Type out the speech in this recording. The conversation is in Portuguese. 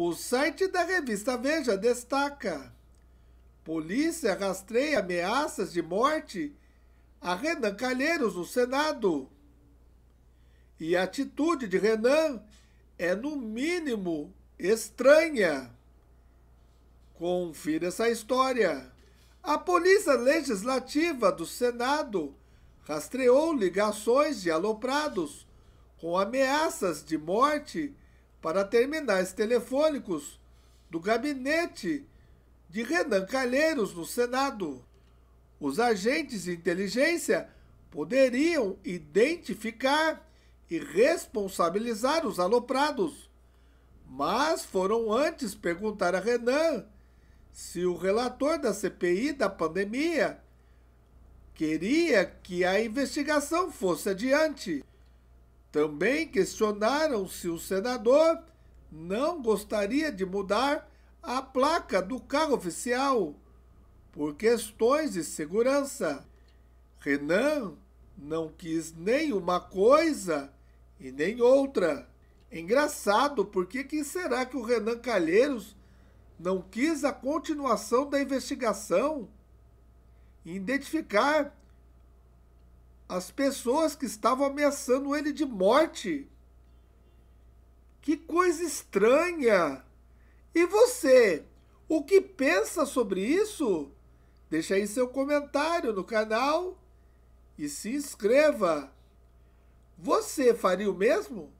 O site da revista Veja destaca: Polícia rastreia ameaças de morte a Renan Calheiros no Senado. E a atitude de Renan é, no mínimo, estranha. Confira essa história. A Polícia Legislativa do Senado rastreou ligações de aloprados com ameaças de morte para terminais telefônicos do gabinete de Renan Calheiros no Senado. Os agentes de inteligência poderiam identificar e responsabilizar os aloprados, mas foram antes perguntar a Renan se o relator da CPI da pandemia queria que a investigação fosse adiante. Também questionaram se o senador não gostaria de mudar a placa do carro oficial por questões de segurança. Renan não quis nem uma coisa e nem outra. Engraçado, porque que será que o Renan Calheiros não quis a continuação da investigação? Identificar as pessoas que estavam ameaçando ele de morte. Que coisa estranha! E você, o que pensa sobre isso? Deixe aí seu comentário no canal e se inscreva. Você faria o mesmo?